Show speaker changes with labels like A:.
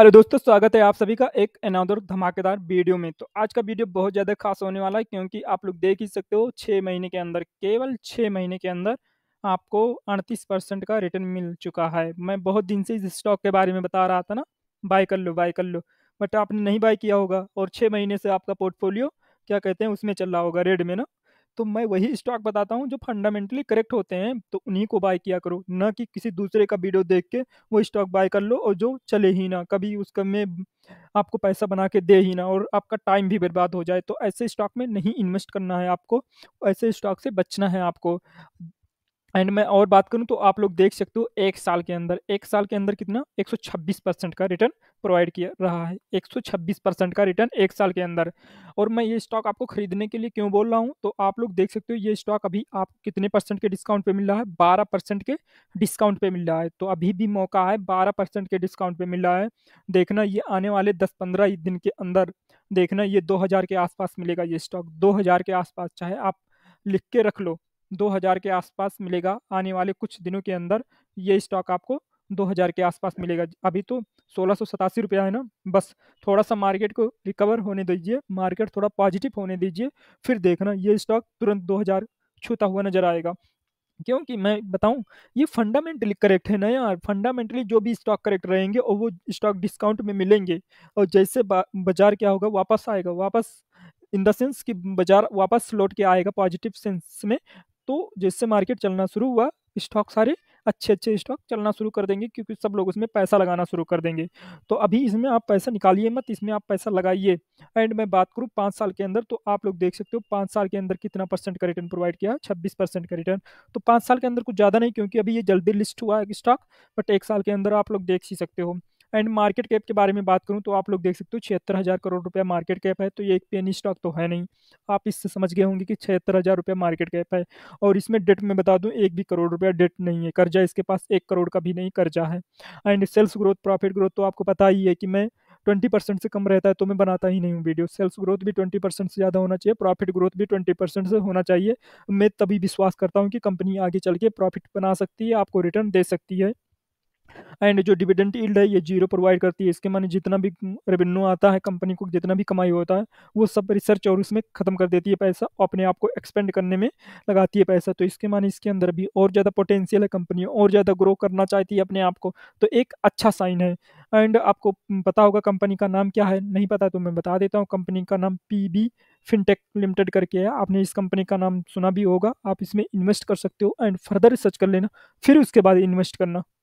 A: hello दोस्तों स्वागत है आप सभी का एक अनादर धमाकेदार वीडियो में तो आज का वीडियो बहुत ज़्यादा खास होने वाला है क्योंकि आप लोग देख ही सकते हो छः महीने के अंदर केवल छः महीने के अंदर आपको अड़तीस परसेंट का रिटर्न मिल चुका है मैं बहुत दिन से इस स्टॉक के बारे में बता रहा था ना बाय कर लो बाय कर लो बट आपने नहीं बाय किया होगा और छः महीने से आपका पोर्टफोलियो क्या कहते हैं उसमें चल रहा होगा रेड में ना तो मैं वही स्टॉक बताता हूँ जो फंडामेंटली करेक्ट होते हैं तो उन्हीं को बाय किया करो ना कि किसी दूसरे का वीडियो देख के वो स्टॉक बाय कर लो और जो चले ही ना कभी उसका में आपको पैसा बना के दे ही ना और आपका टाइम भी बर्बाद हो जाए तो ऐसे स्टॉक में नहीं इन्वेस्ट करना है आपको ऐसे स्टॉक से बचना है आपको एंड मैं और बात करूं तो आप लोग देख सकते हो एक साल के अंदर एक साल के अंदर कितना 126 परसेंट का रिटर्न प्रोवाइड किया रहा है 126 परसेंट का रिटर्न एक साल के अंदर और मैं ये स्टॉक आपको खरीदने के लिए क्यों बोल रहा हूँ तो आप लोग देख सकते हो ये स्टॉक अभी आप कितने परसेंट के डिस्काउंट पर मिल रहा है बारह परसेंट के डिस्काउंट पर मिल रहा है तो अभी भी मौका है बारह परसेंट के डिस्काउंट पर मिल रहा है देखना ये आने वाले दस पंद्रह दिन के अंदर देखना ये दो के आसपास मिलेगा ये स्टॉक दो के आसपास चाहे आप लिख के रख लो 2000 के आसपास मिलेगा आने वाले कुछ दिनों के अंदर ये स्टॉक आपको 2000 के आसपास मिलेगा अभी तो सोलह सौ सतासी रुपया है ना बस थोड़ा सा मार्केट को रिकवर होने दीजिए मार्केट थोड़ा पॉजिटिव होने दीजिए फिर देखना ये स्टॉक तुरंत 2000 छूता हुआ नजर आएगा क्योंकि मैं बताऊं ये फंडामेंटली करेक्ट है ना यार फंडामेंटली जो भी स्टॉक करेक्ट रहेंगे और वो स्टॉक डिस्काउंट में मिलेंगे और जैसे बाजार क्या होगा वापस आएगा वापस इन द सेंस कि बाजार वापस लौट के आएगा पॉजिटिव सेंस में तो जिससे मार्केट चलना शुरू हुआ स्टॉक सारे अच्छे अच्छे स्टॉक चलना शुरू कर देंगे क्योंकि सब लोग उसमें पैसा लगाना शुरू कर देंगे तो अभी इसमें आप पैसा निकालिए मत इसमें आप पैसा लगाइए एंड मैं बात करूँ पाँच साल के अंदर तो आप लोग देख सकते हो पाँच साल के अंदर कितना परसेंट का रिटर्न प्रोवाइड किया छब्बीस परसेंट का रिटर्न तो पाँच साल के अंदर कुछ ज़्यादा नहीं क्योंकि अभी ये जल्दी लिस्ट हुआ है स्टॉक बट एक साल के अंदर आप लोग देख ही सकते हो एंड मार्केट कैप के बारे में बात करूँ तो आप लोग देख सकते हो छिहत्तर हज़ार करोड़ रुपया मार्केट कैप है तो ये एक पेनी स्टॉक तो है नहीं आप इससे समझ गए होंगे कि छिहत्तर हज़ार रुपया मार्केट कैप है और इसमें डेट में बता दूँ एक भी करोड़ रुपया डेट नहीं है कर्जा इसके पास एक करोड़ का भी नहीं कर्जा है and sales growth profit growth तो आपको पता ही है कि मैं ट्वेंटी परसेंट से कम रहता है तो मैं बनाता ही नहीं हूँ वीडियो सेल्स ग्रोथ भी ट्वेंटी परसेंट से ज़्यादा होना चाहिए प्रॉफिट ग्रोथ भी ट्वेंटी परसेंट से होना चाहिए मैं तभी विश्वास करता हूँ कि कंपनी आगे चल के प्रॉफिट बना सकती है आपको रिटर्न दे सकती है एंड जो डिविडेंट ईल्ड है ये जीरो प्रोवाइड करती है इसके माने जितना भी रेवेन्यू आता है कंपनी को जितना भी कमाई होता है वो सब रिसर्च और उसमें ख़त्म कर देती है पैसा अपने आप को एक्सपेंड करने में लगाती है पैसा तो इसके माने इसके अंदर भी और ज़्यादा पोटेंशियल है कंपनी और ज़्यादा ग्रो करना चाहती है अपने आप को तो एक अच्छा साइन है एंड आपको पता होगा कंपनी का नाम क्या है नहीं पता तो मैं बता देता हूँ कंपनी का नाम पी फिनटेक लिमिटेड करके है आपने इस कंपनी का नाम सुना भी होगा आप इसमें इन्वेस्ट कर सकते हो एंड फर्दर रिसर्च कर लेना फिर उसके बाद इन्वेस्ट करना